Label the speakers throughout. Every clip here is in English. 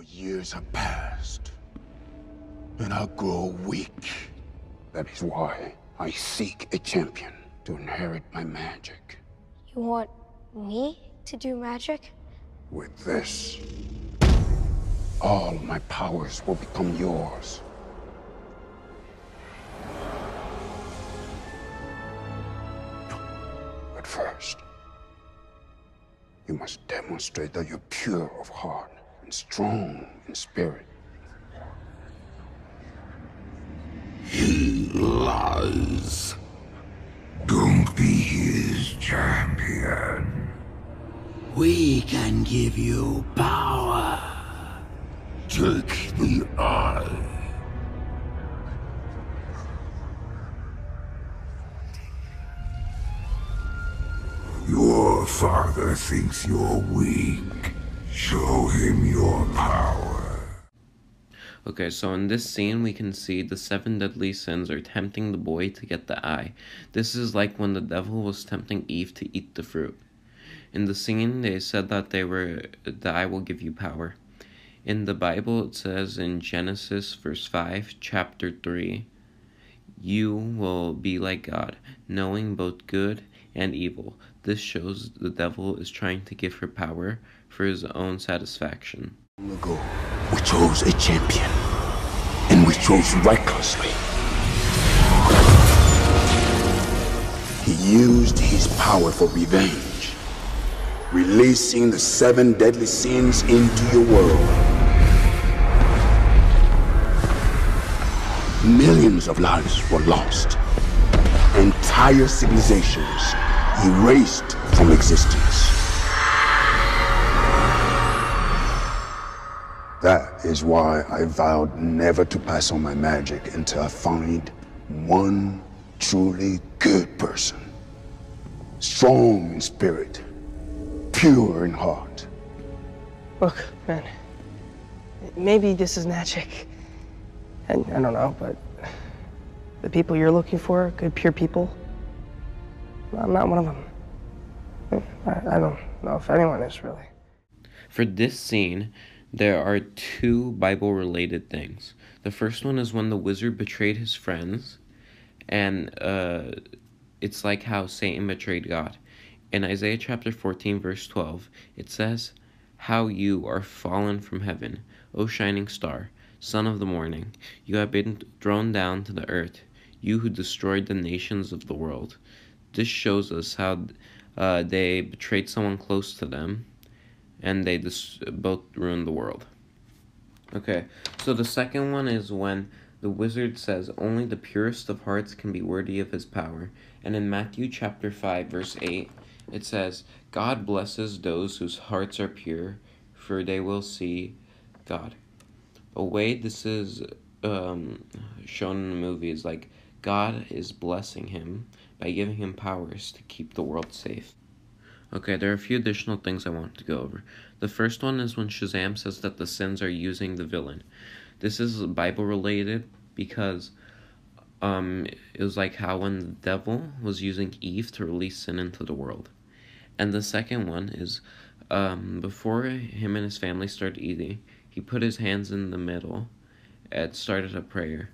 Speaker 1: For years have passed, and I grow weak. That is why I seek a champion to inherit my magic.
Speaker 2: You want me to do magic?
Speaker 1: With this, all my powers will become yours. But first, you must demonstrate that you're pure of heart and strong in spirit. He lies. Don't be his champion. We can give you power. Take the eye. Your father thinks you're weak. Sure him your power.
Speaker 2: Okay, so in this scene, we can see the seven deadly sins are tempting the boy to get the eye. This is like when the devil was tempting Eve to eat the fruit. In the scene, they said that they were, the eye will give you power. In the Bible, it says in Genesis, verse 5, chapter 3, you will be like God, knowing both good and evil. This shows the devil is trying to give her power for his own satisfaction. Ago, we chose a champion, and we chose recklessly.
Speaker 1: He used his power for revenge, releasing the seven deadly sins into your world. Millions of lives were lost entire civilizations erased from existence. That is why I vowed never to pass on my magic until I find one truly good person. Strong in spirit, pure in heart. Look, man, maybe this is magic. I, I don't know, but the people you're looking for, good, pure people, I'm not one of them. I, I don't know if anyone is really.
Speaker 2: For this scene, there are two Bible related things. The first one is when the wizard betrayed his friends, and uh, it's like how Satan betrayed God. In Isaiah chapter 14, verse 12, it says, How you are fallen from heaven, O shining star, son of the morning. You have been thrown down to the earth you who destroyed the nations of the world. This shows us how uh, they betrayed someone close to them, and they dis- both ruined the world. Okay, so the second one is when the wizard says only the purest of hearts can be worthy of his power. And in Matthew chapter 5, verse 8, it says, God blesses those whose hearts are pure, for they will see God. A way this is um, shown in the movie is like God is blessing him by giving him powers to keep the world safe. Okay, there are a few additional things I want to go over. The first one is when Shazam says that the sins are using the villain. This is Bible related because um, it was like how when the devil was using Eve to release sin into the world. And the second one is um, before him and his family started eating, he put his hands in the middle and started a prayer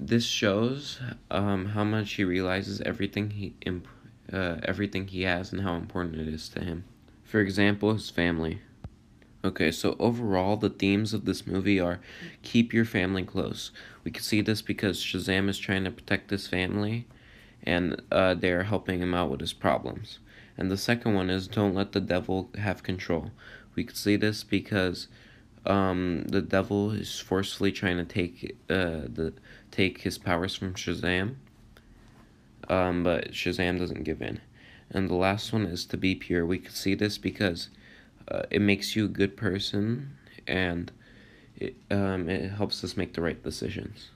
Speaker 2: this shows um, how much he realizes everything he imp- uh, everything he has and how important it is to him. For example, his family. Okay, so overall, the themes of this movie are keep your family close. We can see this because Shazam is trying to protect his family, and uh, they are helping him out with his problems. And the second one is don't let the devil have control. We can see this because um, the devil is forcefully trying to take uh, the take his powers from Shazam. Um, but Shazam doesn't give in. And the last one is to be pure. We could see this because uh, it makes you a good person and it, um, it helps us make the right decisions.